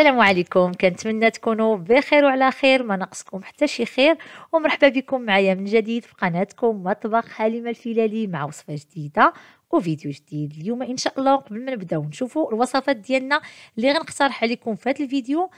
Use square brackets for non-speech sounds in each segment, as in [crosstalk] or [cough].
السلام عليكم كنتمنى تكونوا بخير وعلى خير ما نقصكم حتى شي خير ومرحبا بكم معايا من جديد في قناتكم مطبخ حليمه الفلالي مع وصفه جديده وفيديو جديد اليوم ان شاء الله قبل ما نبداو نشوفوا الوصفات ديالنا اللي غنقترح عليكم في هذا الفيديو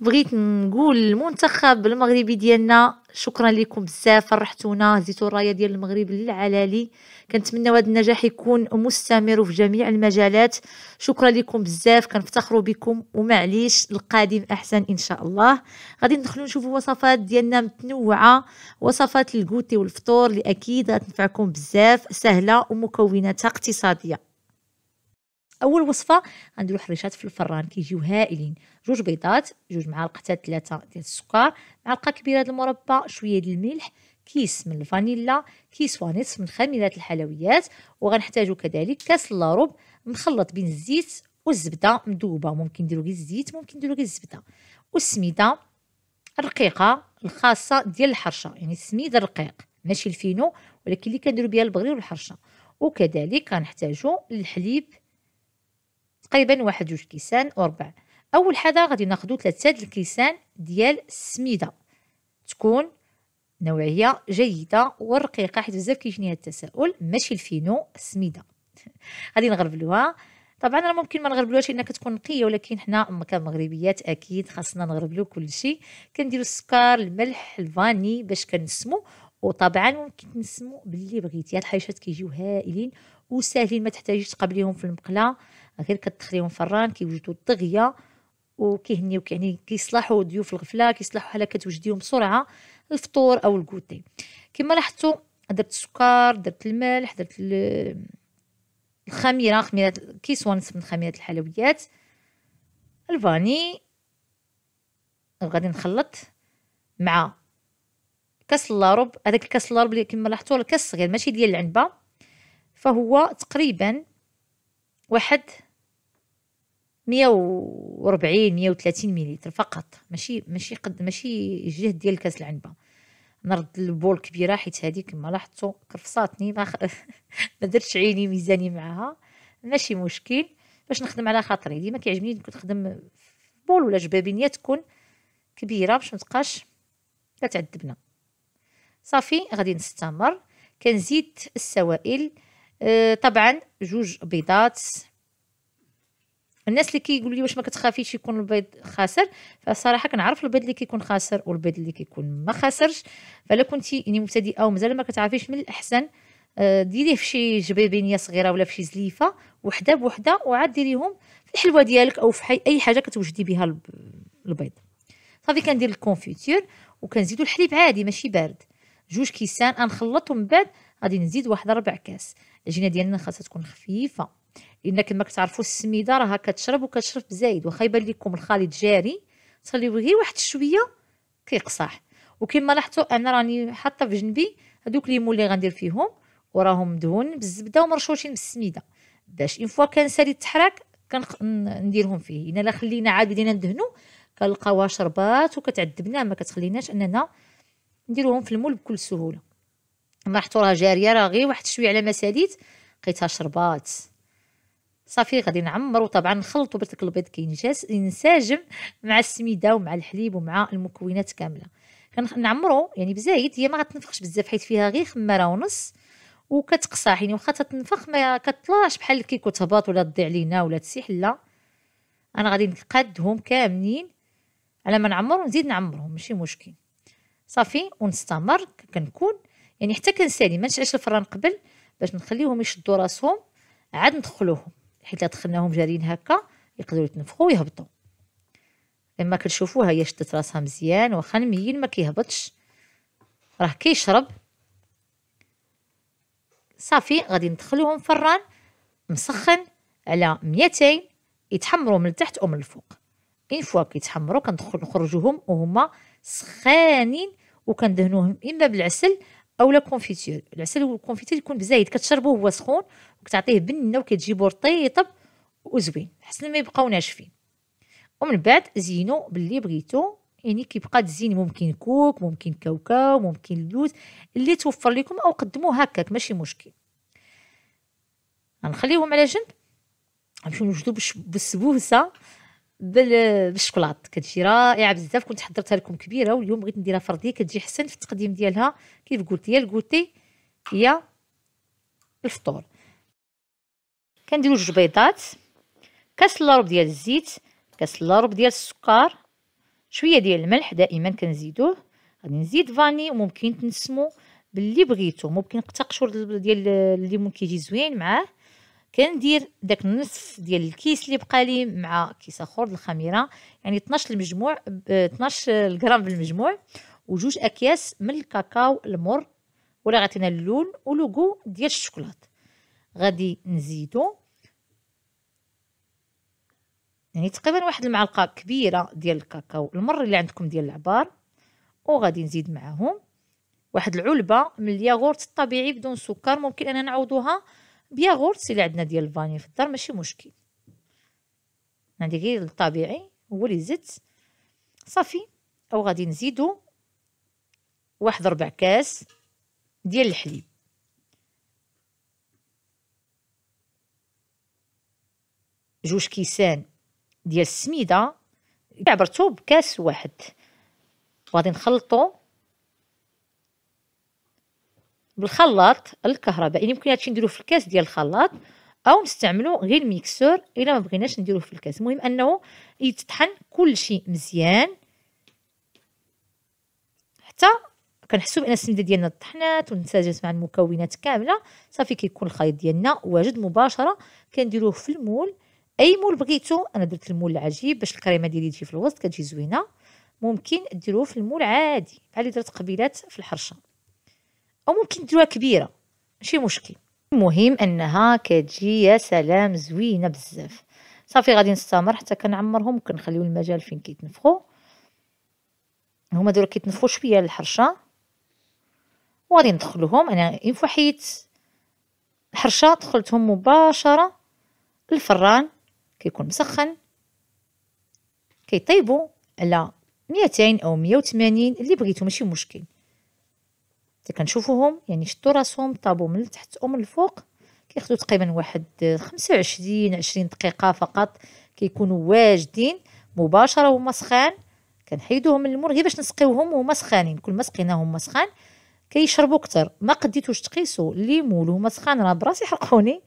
بغيت نقول المنتخب المغربي ديالنا شكرا لكم بزاف فرحتونا هزيتوا الرايه ديال المغرب للعلالي كنتمناو هذا النجاح يكون مستمر في جميع المجالات شكرا لكم بزاف كنفتخروا بكم ومعليش القادم احسن ان شاء الله غادي ندخلوا نشوفوا وصفات ديالنا متنوعه وصفات الكوتي والفطور اللي اكيد غتنفعكم بزاف سهله ومكوناتها اقتصاديه اول وصفه غنديرو حريشات في الفران كيجيو هائلين جوج بيضات جوج معالق حتى ثلاثه ديال السكر معلقه كبيره ديال المربى شويه ديال الملح كيس من الفانيلا كيس ونصف من خميره الحلويات وغنحتاجو كذلك كاس اللارب مخلط بين الزيت والزبده مذوبه ممكن ديرو غير الزيت ممكن ديرو غير الزبده والسميده الرقيقه الخاصه ديال الحرشه يعني السميد الرقيق ماشي الفينو ولكن اللي كنديرو بها البغرير والحرشه وكذلك غنحتاجو الحليب تقريبا واحد جوج كيسان ربع اول حاجه غادي ناخذ ثلاثه الكيسان ديال السميده تكون نوعيه جيده ورقيقه حيت بزاف كيجيني هذا التساؤل ماشي الفينو السميده [laughs] غادي نغربلوها طبعا راه ممكن ما نغربلوهاش لان كتكون نقيه ولكن حنا كمغربيات اكيد خاصنا نغربلو كلشي كنديرو السكر الملح الفاني باش كنسمو وطبعا ممكن تنسمو باللي بغيتي هاد الحيشات كيجيو هائلين وساهلين ما تحتاجيش تقبليهم في المقله غير كتخليهم فران كيوجدوا الطغيه وكيهنيوك كي يعني كيصلحوا ضيوف الغفله كيصلحوا حالا كتوجديهم بسرعه الفطور او الكوتي كما لاحظتوا درت السكر درت الملح درت الخميره خميره كيسوانس من خميره الحلويات الفاني غادي نخلط مع كاس اللارب هذاك الكاس اللارب اللي كما لاحظتوا الكاس صغير ماشي ديال العنبه فهو تقريبا واحد 140 130 مليلتر فقط ماشي ماشي قد ماشي الجهد ديال كاس العنبه نرد البول كبيره حيت هذيك ما لاحظتو كرفصاتني ما, خ... [laughs] ما درتش عيني ميزاني معاها ماشي مشكل باش نخدم على خاطري ديما كيعجبني نخدم بول ولا جبابينيه تكون كبيره باش ما تبقاش كتعذبنا صافي غادي نستمر كنزيد السوائل آه طبعا جوج بيضات الناس اللي كيقول لي واش ما كتخافيش يكون البيض خاسر فصراحه كنعرف البيض اللي كيكون خاسر والبيض اللي كيكون ما خاسرش فلا كنتي يعني مبتدئه ومازال ما كتعرفيش من الاحسن آه، ديريه في شي جبيبينيه صغيره ولا في شي زليفه وحده بوحده وعاد ديريهم في الحلوه ديالك او في اي حاجه كتوجدي بها البيض صافي كندير الكونفيتير وكنزيدو الحليب عادي ماشي بارد جوج كيسان غنخلط من بعد غادي نزيد واحد ربع كاس العجينه ديالنا خاصها تكون خفيفه لان كما كتعرفوا السميده راها كتشرب وكتشرب بزايد واخا يبان لكم الخليط جاري تخليوه غير واحد شويه كيقصح وكما لاحظتوا انا راني حاطه في جنبي هذوك الليمون اللي غندير فيهم وراهم مدهون بالزبده ومرشوشين بالسميده باش ان فوا كان سالي التحراك كنديرهم فيه الا خلينا عاد بدينا ندهنو كنلقاوها شربات وكتعذبنا ما كتخليناش اننا نديروهم في المول بكل سهوله لاحظتوا راه جاريه راه غير واحد شويه على ما ساليت لقيتها شربات صافي غادي نعمر وطبعا نخلطو باش داك البيض كينجاس ينسجم مع السميده ومع الحليب ومع المكونات كامله كنعمرو يعني بزايد هي ما غتنفخش بزاف حيت فيها غير خماره ونص وكتقصاح يعني واخا تتنفخ ما كطلعش بحال الكيكو تهبط ولا تضيع لينا ولا تسيح لا انا غادي نقادهم كاملين على ما نعمر ونزيد نعمرهم ماشي مشكل صافي ونستمر كنكون يعني حتى كنسالي ما نشعلش الفران قبل باش نخليهم يشدوا راسهم عاد ندخلوهم حيت دخلناهم جارين هكا يقدروا يتنفخوا ويهبطوا لما كتشوفوها هي شدت راسها مزيان واخا نميل ما كيهبطش راه كيشرب صافي غادي ندخلوهم فران مسخن على 200 يتحمروا من التحت ومن الفوق اين فوا كيتحمروا كندخل نخرجوهم وهما سخانين وكندهنوهم اما بالعسل اولا كونفيتير العسل والكونفيتير يكون بزايد كتشربوه هو سخون وكتعطيه بنه وكتجيبو رطيطب وزوين حسن ما يبقاو ناشفين ومن بعد زينو باللي بغيتو يعني كيبقى تزين ممكن كوك ممكن كاوكاو ممكن اللوز اللي توفر لكم او قدموه هكاك ماشي مشكل غنخليهم على جنب غنمشيو نوجدو بالسبوسه بالشوكولات كتجي رائعه بزاف كنت حضرتها لكم كبيره واليوم بغيت نديرها فرديه كتجي حسن في التقديم ديالها كيف قلت هي الكوتي هي الفطور كنديرو جوج بيضات كاس لا ربع ديال الزيت كاس لا ربع ديال السكر شويه ديال الملح دائما كنزيدوه غادي نزيد فاني وممكن تنسمو باللي بغيتو ممكن قطع قشور ديال الليمون كيجي زوين معاه كندير داك النصف ديال الكيس اللي بقى لي مع كيس اخر الخميره يعني 12 المجموع 12 غرام بالمجموع وجوج اكياس من الكاكاو المر ولا غتينا اللون ولوغو ديال الشوكولاط غادي نزيدو يعني تقريبا واحد المعلقه كبيره ديال الكاكاو المر اللي عندكم ديال العبار وغادي نزيد معاهم واحد العلبه من الياغورت الطبيعي بدون سكر ممكن اننا نعوضوها بياغورت اللي عندنا ديال الفاني في الدار ماشي مشكل عندي غير الطبيعي هو اللي زدت صافي او غادي نزيدو واحد ربع كاس ديال الحليب جوج كيسان ديال السميده عبرتو بكاس واحد وغادي نخلطو بالخلاط الكهربائي يعني ممكن هادشي نديروه في الكاس ديال الخلاط او نستعملو غير الميكسور الا ما بغيناش نديروه في الكاس المهم انه يتطحن كلشي مزيان حتى كنحسو بان السميده ديالنا طحنات وانسجمت مع المكونات كامله صافي كيكون الخليط ديالنا واجد مباشره كنديروه في المول اي مول بغيتو انا درت المول العجيب باش الكريمه ديالي تجي في الوسط كتجي زوينه ممكن ديروه في المول عادي بحال اللي درت قبيلات في الحرشه او ممكن ديروها كبيره ماشي مشكل المهم انها كتجي يا سلام زوينه بزاف صافي غادي نستمر حتى كنعمرهم كنخليو المجال فين كيتنفخوا هما دابا كيتنفخوا شويه الحرشه وغادي ندخلوهم انا انفحيت الحرشه دخلتهم مباشره الفران كيكون مسخن كيطيبو على ميتين او مية اللي بغيتو ماشي مشكل حتى كنشوفوهم يعني شدو راسهم طابو من التحت من الفوق كياخدو تقريبا واحد خمسة وعشرين عشرين دقيقه فقط كيكونوا واجدين مباشره وهما سخان كنحيدوهم من المرغي باش نسقيوهم وهما سخانين كل ما سقيناهم سخان كيشربوا كتر ما قديتوش تقيسوا لي مول هما سخان راه براسي حرقوني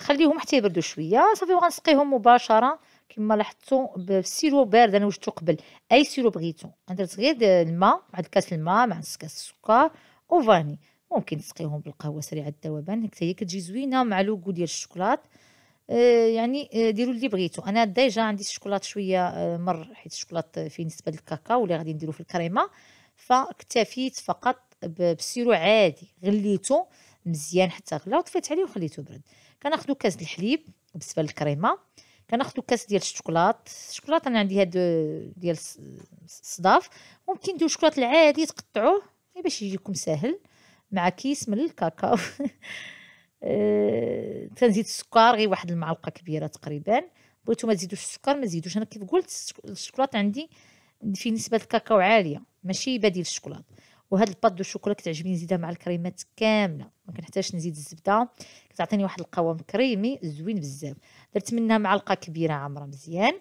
خليهم حتى يبردوا شويه صافي وغنسقيهم مباشره كما لاحظتوا بسيرو بارد انا وجدته قبل اي سيرو بغيتو درت غير الماء مع كاس الماء مع نص كاس السكر وفاني ممكن تسقيهم بالقهوه سريعه الذوبان حتى هي كتجي زوينه مع لوغو ديال الشوكولات آه يعني آه، ديروا اللي بغيتو انا ديجا عندي الشوكولات شويه آه، مر حيت الشوكولات فيه نسبه الكاكاو اللي غادي نديرو في الكريمه فاكتفيت فقط بسيرو عادي غليته مزيان حتى غلا وطفيت عليه وخليته برد كناخدو كاس ديال الحليب بالنسبه للكريمه كناخدو كاس ديال الشوكولاط الشوكولاط انا عندي هاد ديال الصداف ممكن ديروا الشوكولاط العادي تقطعوه باش يجيكم ساهل مع كيس من الكاكاو [laughs] أه، تنزيد السكر غير واحد المعلقه كبيره تقريبا بغيتو ما تزيدوش السكر ما تزيدوش انا كيف قلت الشوكولاط عندي في نسبه الكاكاو عاليه ماشي بديل الشوكولات وهاد الباط دو شوكولا كتعجبني نزيدها مع الكريمات كامله ما كنحتاجش نزيد الزبده كتعطيني واحد القوام كريمي زوين بزاف درت منها معلقه كبيره عامره مزيان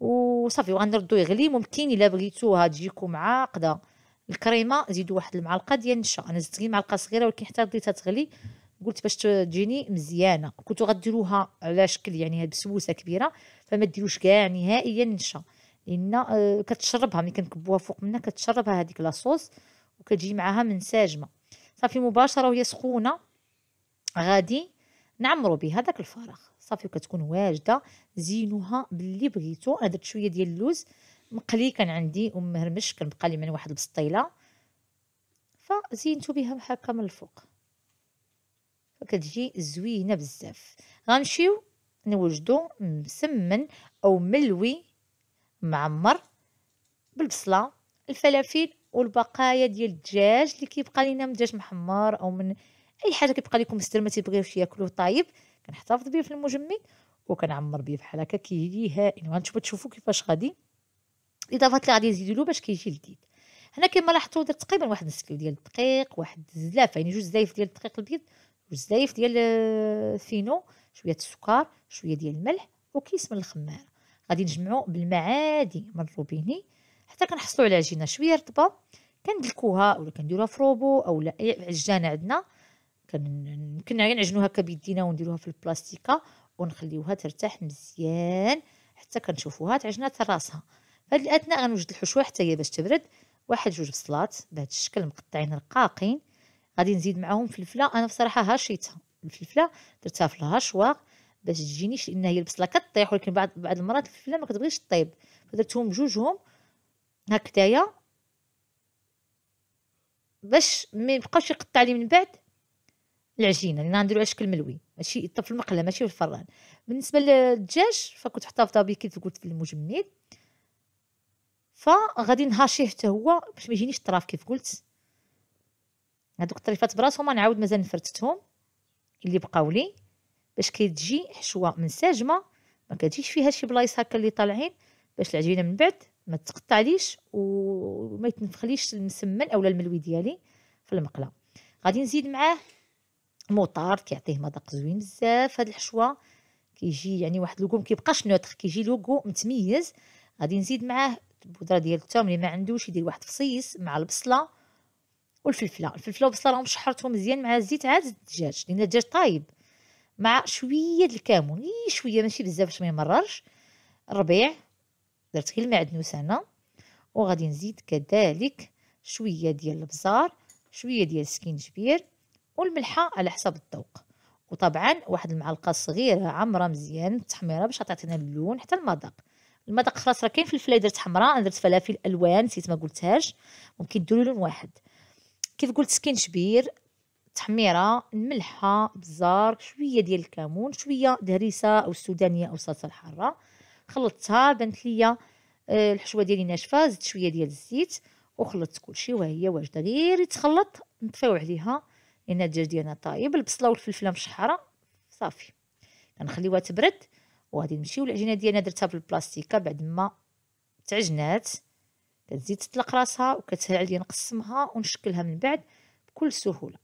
وصافي وغنردو يغلي ممكن الا بغيتوها تجيكو معقده الكريمه زيدوا واحد المعلقه ديال النشا انا زدت غير معلقه صغيره ولكن حتى رديتها تغلي قلت باش تجيني مزيانه كنتو غديروها على شكل يعني هاد بسبوسه كبيره فما ديروش كاع نهائيا النشا لان آه، كتشربها ملي كنكبوها فوق منها كتشربها هذيك لاصوص وكتجي معاها منسجمه صافي مباشره وهي سخونه غادي نعمرو بها داك الفراغ صافي وكتكون واجده زينوها باللي بغيتو انا درت شويه ديال اللوز مقلي كان عندي ومهرمش كنبقى لي من واحد البسطيله فزينتو بها بحال من الفوق فكتجي زوينه بزاف غنمشيو نوجدو مسمن او ملوي معمر بالبصله الفلافل والبقايا ديال الدجاج اللي كيبقى لينا من دجاج محمر او من اي حاجه كيبقى لكم مستر ما تيبغيوش ياكلوه طايب كنحتفظ به في المجمد وكنعمر به بحال هكا كيجي هائل وانتم تشوفوا كيفاش غادي الاضافات اللي غادي نزيدوا له باش كيجي لذيذ هنا كما لاحظتوا درت تقريبا واحد نص كيلو ديال الدقيق واحد زلافه يعني جوج زلايف ديال الدقيق البيض جوج زلايف ديال آه، الفينو شويه السكر شويه ديال الملح وكيس من الخمار غادي نجمعو بالمعادي من الروبيني حتى كنحصلوا على عجينه شويه رطبه كندلكوها ولا كنديروها في روبو اولا عجانه إيه، عندنا يمكن نعجنوها هكا بيدينا ونديروها في البلاستيكه ونخليوها ترتاح مزيان حتى كنشوفوها تعجنات راسها فهاد الاثناء غنوجد الحشوه حتى هي باش تبرد واحد جوج بصلات بهذا الشكل مقطعين رقاقين غادي نزيد معاهم فلفله انا بصراحه هاشيتها الفلفله درتها في الهشواق باش تجينيش لان هي البصله كطيح ولكن بعض بعض المرات الفلفله ما كتبغيش طيب فدرتهم بجوجهم هكذايا باش ما يبقاش يقطع لي من بعد العجينه لان نديرو على شكل ملوي ماشي في المقله ماشي في الفران بالنسبه للدجاج فكنت حطاه به كيف قلت في المجمد فغادي نهاشيه حتى هو باش ما يجينيش طراف كيف قلت هذوك الطريفات براسهم غنعاود مازال نفرتتهم اللي بقاو لي باش كتجي حشوه منسجمه ما كتجيش فيها شي بلايص هكا اللي طالعين باش العجينه من بعد ما تقطعليش وما يتنفخليش المسمن اولا الملوي ديالي في المقله غادي نزيد معاه موطار كيعطيه مذاق زوين بزاف هاد الحشوه كيجي يعني واحد لوكو مكيبقاش نوتخ كيجي لوكو متميز غادي نزيد معاه البودره ديال الثوم اللي ما عندوش يدير واحد فصيص مع البصله والفلفله الفلفله والبصله راهم شحرتهم مزيان مع الزيت عاد الدجاج لان الدجاج طايب مع شويه الكمون شويه ماشي بزاف باش ما يمررش الربيع درت غير المعدنوس هنا وغادي نزيد كذلك شويه ديال البزار شويه ديال السكينجبير والملحه على حسب الذوق وطبعا واحد المعلقه صغيره عامره مزيان التحميره باش تعطينا اللون حتى المذاق المذاق خلاص راه كاين الفلاي درت حمراء انا درت فلافل الوان نسيت ما قلتهاش ممكن ديروا لون واحد كيف قلت سكينجبير تحميره الملحه بزار شويه ديال الكمون شويه دهريسه او السودانيه او الصلصه الحاره خلطتها بانت ليا آه، الحشوه ديالي ناشفه زدت شويه ديال الزيت وخلطت كلشي وهي واجده غير يتخلط نطفيو عليها لان الدجاج ديالنا طايب البصله والفلفله مشحره صافي كنخليوها تبرد وغادي نمشيو العجينه ديالنا درتها في البلاستيكه بعد ما تعجنات كتزيد تطلق راسها وكتسهل عليا نقسمها ونشكلها من بعد بكل سهوله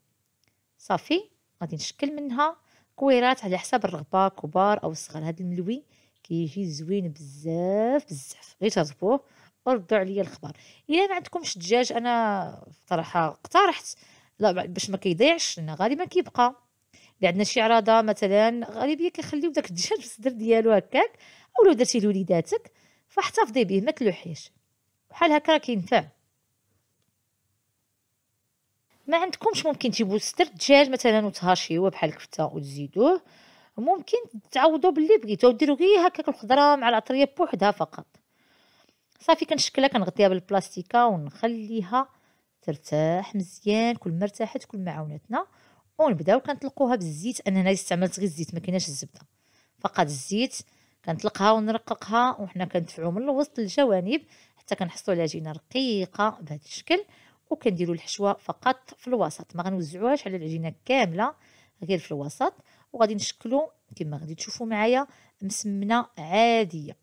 صافي غادي نشكل منها كويرات على حسب الرغبه كبار او صغار هذا الملوي كيجي زوين بزاف بزاف غير تضربوه وردوا عليا الخبر الا ما عندكمش الدجاج انا صراحه اقترحت لا باش ما كيضيعش لان غالبا كيبقى الا عندنا شي عراضه مثلا غالبيه كيخليو داك الدجاج في [laughs] الصدر ديالو هكاك اولا درتي لوليداتك فاحتفظي به ما تلوحيش بحال هكا راه كينفع ما عندكمش ممكن تجيبوا صدر الدجاج مثلا وتهاشيوه بحال الكفته وتزيدوه ممكن تعوضوا باللي بغيتو ديروا غير هكاك الخضره مع العطريه بوحدها فقط صافي كنشكلها كنغطيها بالبلاستيكه ونخليها ترتاح مزيان كل ما ارتاحت كل ما عاونتنا ونبداو كنطلقوها بالزيت انا هنا استعملت غير الزيت ما كايناش الزبده فقط الزيت كنطلقها ونرققها وحنا كندفعو من الوسط للجوانب حتى كنحصلوا على عجينه رقيقه بهذا الشكل وكنديروا الحشوه فقط في الوسط ما غنوزعوهاش على العجينه كامله غير في الوسط وغادي نشكلو كما غادي تشوفوا معايا مسمنه عاديه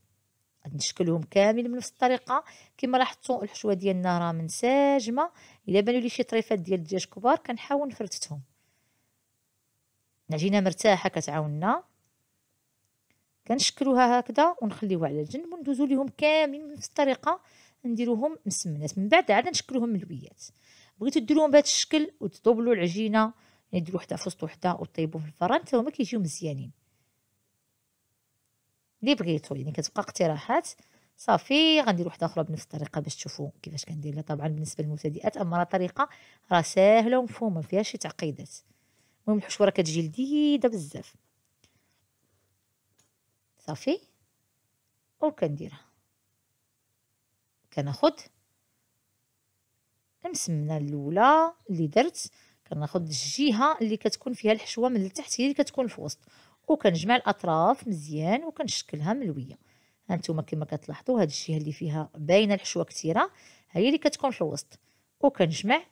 غادي نشكلهم كامل بنفس الطريقه كما لاحظتوا الحشوه ديالنا راه منسجمه الا بانوا لي شي طريفات ديال الدجاج كبار كنحاول نفرتتهم العجينه مرتاحه كتعاوننا كنشكلوها هكذا ونخليوها على الجنب وندوزو ليهم كاملين بنفس الطريقه نديروهم مسمنات من بعد عاد نشكلوهم ملويات بغيتو ديروهم بهذا الشكل وتطوبلو العجينه نديرو وحده في وسط وحده وطيبو في الفران حتى هما كيجيو مزيانين لي بغيتو يعني كتبقى اقتراحات صافي غندير وحده اخرى بنفس الطريقه باش تشوفوا كيفاش كنديرها طبعا بالنسبه للمبتدئات اما راه طريقه راه ساهله ومفهومه ما فيهاش شي تعقيدات المهم الحشوه راه كتجي لذيذه بزاف صافي او كنديرها كناخد المسمنه الاولى اللي درت كناخد الجهه اللي كتكون فيها الحشوه من التحت هي اللي كتكون في الوسط وكنجمع الاطراف مزيان وكنشكلها ملويه هانتوما كما كتلاحظوا هاد الجهه اللي فيها باينه الحشوه كثيره هي اللي كتكون في الوسط وكنجمع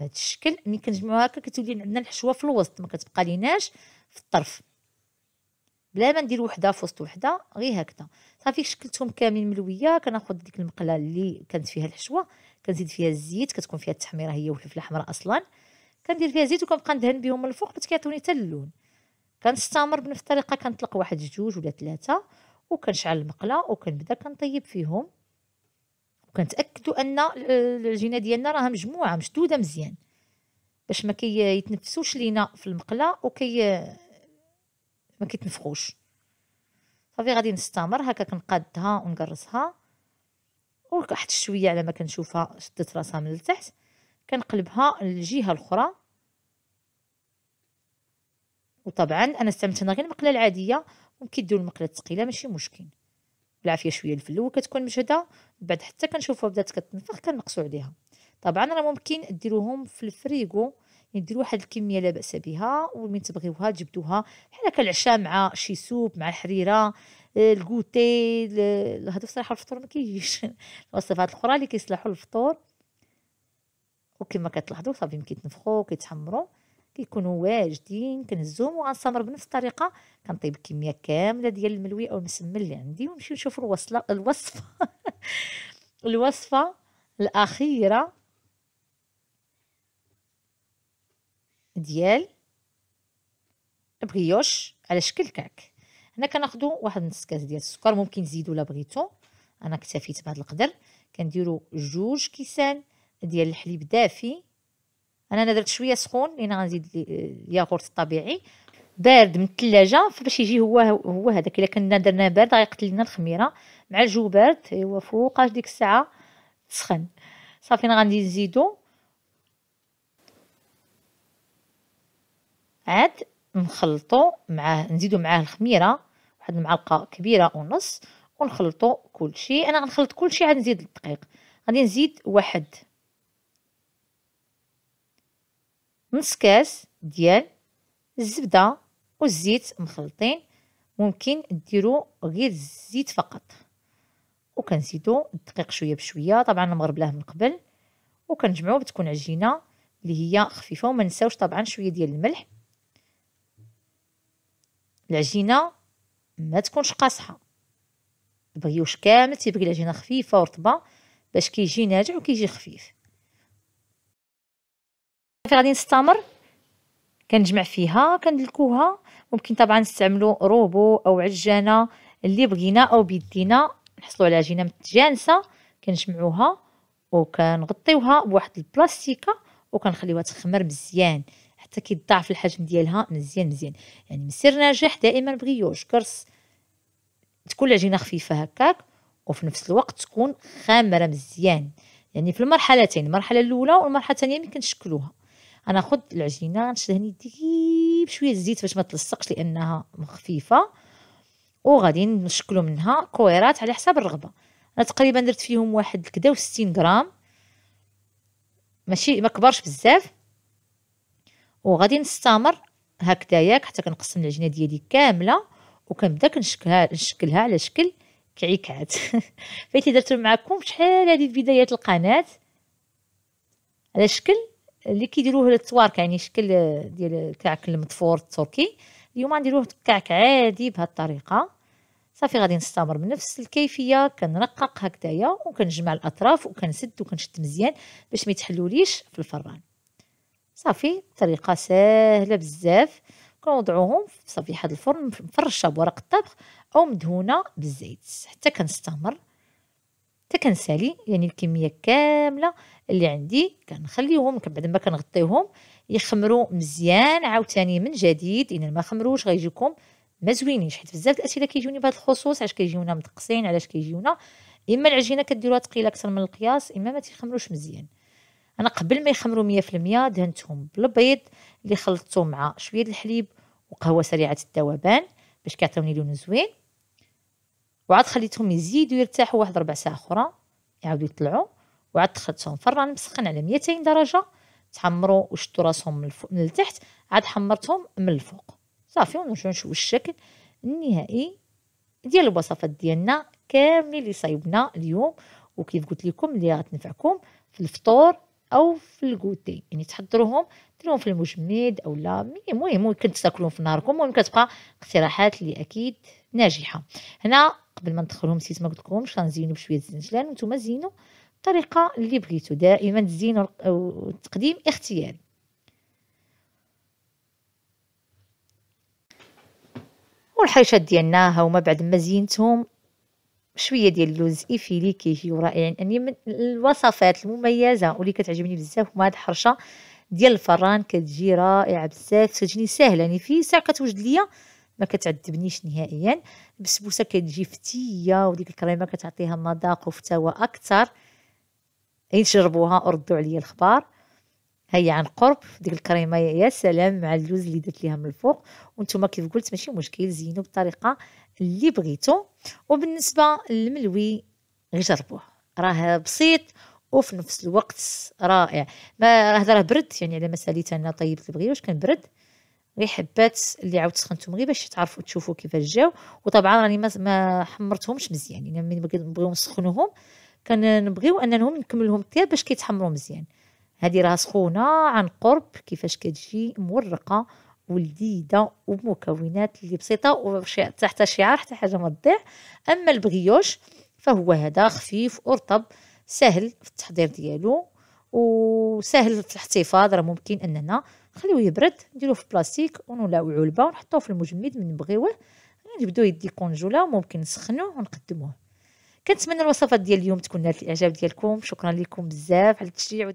بهذا الشكل ملي كنجمعوها هكا كتولي عندنا الحشوه في الوسط ما كتبقى ليناش في الطرف بلا ما ندير وحده في وسط وحده غير هكذا صافي شكلتهم كاملين ملويه كناخذ ديك المقله اللي كانت فيها الحشوه كنزيد فيها الزيت كتكون فيها التحميره هي والفلفله الحمراء اصلا كندير فيها زيت وكنبقى ندهن بهم من الفوق باش كيعطوني حتى اللون كنستمر بنفس الطريقه كنطلق واحد جوج ولا ثلاثه وكنشعل المقله وكنبدا كنطيب فيهم وكنتاكدوا ان العجينه ديالنا راها مجموعه مشدوده مزيان باش ما كيتنفسوش لينا في المقله وكي ما كيتنفخوش صافي غادي نستمر هكا كنقادها ونقرصها وكحت شويه على ما كنشوفها شدت راسها من التحت كنقلبها للجهه الاخرى وطبعا انا استعملت هنا غير المقله العاديه ممكن ديروا المقله الثقيله ماشي مشكل بالعافيه شويه في الاول كتكون مجهده بعد حتى كنشوفوها بدات كتنفخ كنقصوا عليها طبعا راه ممكن ديروهم في الفريغو ندير واحد الكميه لا باس بها ومن تبغيوها تجبدوها بحال هكا العشاء مع شي سوب مع الحريره الكوتي هذا بصراحه الفطور ما كيجيش [laughs] الوصفات الاخرى اللي كيصلحوا للفطور وكما كتلاحظوا صافي كيتنفخوا كيتحمروا كيكونوا واجدين كنهزهم وغنستمر بنفس الطريقه كنطيب كميه كامله ديال الملوي او المسمن اللي عندي ونمشي نشوف الوصله الوصفه [laughs] الوصفه الاخيره ديال بريوش على شكل كعك هنا كناخذوا واحد نص كاس ديال السكر ممكن تزيدوا الا بغيتو انا اكتفيت بهذا القدر كنديروا جوج كيسان ديال الحليب دافي انا انا درت شويه سخون لان غنزيد الياغورت الطبيعي بارد من الثلاجه فباش يجي هو هو هذاك الا كنا درنا بارد غيقتل لنا الخميره مع الجو بارد ايوا فوقاش ديك الساعه سخن صافي انا غادي نزيدو عاد نخلطو معاه نزيدو معاه الخميره واحد المعلقه كبيره ونص ونخلطو كلشي انا غنخلط كلشي عاد نزيد الدقيق غادي نزيد واحد نص كاس ديال الزبده والزيت مخلطين ممكن ديروا غير الزيت فقط وكنزيدوا الدقيق شويه بشويه طبعا مغربلاه من قبل وكنجمعوه بتكون عجينه اللي هي خفيفه وما نساوش طبعا شويه ديال الملح العجينه ما تكونش قاصحه بغيوش كامل تيبغي العجينه خفيفه ورطبه باش كيجي ناجح وكيجي خفيف صافي غادي نستمر كنجمع فيها كندلكوها ممكن طبعا نستعملو روبو او عجانه اللي بغينا او بيدينا نحصلوا على عجينه متجانسه كنجمعوها وكنغطيوها بواحد البلاستيكه وكنخليوها تخمر مزيان حتى كيضاعف الحجم ديالها مزيان مزيان يعني مسير ناجح دائما بغيو كرص تكون العجينه خفيفه هكاك وفي نفس الوقت تكون خامره مزيان يعني في المرحلتين المرحله الاولى والمرحله الثانيه ملي كنشكلوها انا خد العجينه غنشدهني يدي بشويه الزيت باش ما تلصقش لانها خفيفه وغادي نشكلو منها كويرات على حساب الرغبه انا تقريبا درت فيهم واحد كدا وستين غرام ماشي ما كبرش بزاف وغادي نستمر ياك حتى كنقسم العجينه ديالي كامله وكنبدا كنشكلها نشكلها على شكل كعكات [laughs] فايتي درتو معكم شحال هذه بدايه القناه على شكل اللي كيديروه التوارك يعني شكل ديال الكعك المدفور التركي اليوم غنديروه كعك عادي بهذه الطريقه صافي غادي نستمر بنفس الكيفيه كنرقق هكذايا وكنجمع الاطراف وكنسد وكنشد مزيان باش ما يتحلوليش في الفران صافي طريقه سهله بزاف كنوضعوهم في صفيحه الفرن مفرشه بورق الطبخ او مدهونه بالزيت حتى كنستمر تكنسالي يعني الكميه كامله اللي عندي كنخليهم بعد ما كنغطيوهم يخمروا مزيان عاوتاني من جديد الا ما خمروش غيجيكم ما زوينينش حيت بزاف الاسئله كيجيوني بهذا الخصوص علاش كيجيونا متقصين علاش كيجيونا اما العجينه كديروها ثقيله اكثر من القياس اما ما تيخمروش مزيان انا قبل ما يخمروا 100% دهنتهم بالبيض اللي خلطته مع شويه الحليب وقهوه سريعه الذوبان باش كيعطيوني لون زوين وعاد خليتهم يزيدوا يرتاحوا واحد ربع ساعه اخرى يعاودوا يطلعوا وعاد دخلتهم فران مسخن على 200 درجه تحمروا وشدوا راسهم من, الفوق من التحت عاد حمرتهم من الفوق صافي ونرجعوا نشوفوا الشكل النهائي ديال الوصفات ديالنا كاملين اللي صايبنا اليوم وكيف قلت لكم اللي غتنفعكم في الفطور او في الكوتي يعني تحضروهم ديروهم في المجمد او لا المهم ممكن تاكلوهم في نهاركم المهم كتبقى اقتراحات اللي اكيد ناجحه هنا قبل ما ندخلهم نسيت ما قلت لكمش غنزينو بشويه الزنجلان وانتم زينوا الطريقه اللي بغيتو دائما الزين والتقديم اختياري والحريشات ديالنا هما بعد ما زينتهم شويه ديال اللوز ايفيلي كيجيو رائعين يعني من الوصفات المميزه واللي كتعجبني بزاف هما هاد الحرشه ديال الفران كتجي رائعه بزاف كتجيني ساهله يعني في ساعه كتوجد ليا ما كتعذبنيش نهائيا البسبوسه كتجي فتيه وديك الكريمه كتعطيها مذاق وفتاوى اكثر اين شربوها وردوا عليا الخبار هي عن قرب ديك الكريمه يا سلام مع اللوز اللي درت ليها من الفوق وانتم كيف قلت ماشي مشكل زينوا بالطريقه اللي بغيتو وبالنسبه للملوي جربوه راه بسيط وفي نفس الوقت رائع ما راه برد يعني على مساليت انا طيبت البغيوش كنبرد غير حبات اللي عاود سخنتهم غير باش تعرفوا تشوفوا كيفاش جاو وطبعا راني ما حمرتهمش مزيان يعني ملي نبغيو نسخنوهم كنبغيو انهم نكملهم طياب باش كيتحمروا مزيان هذه راه سخونه عن قرب كيفاش كتجي مورقه ولذيذه ومكونات اللي بسيطه تحت شعار حتى حاجه ما تضيع اما البغيوش فهو هذا خفيف ورطب سهل في التحضير ديالو وسهل في الاحتفاظ راه ممكن اننا خليوه يبرد نديروه في بلاستيك ونولاو علبه ونحطوه في المجمد من بغيوه نبداو يدي كونجولا ممكن نسخنوه ونقدموه كنتمنى الوصفات ديال اليوم تكون نالت الاعجاب ديالكم شكرا لكم بزاف على التشجيع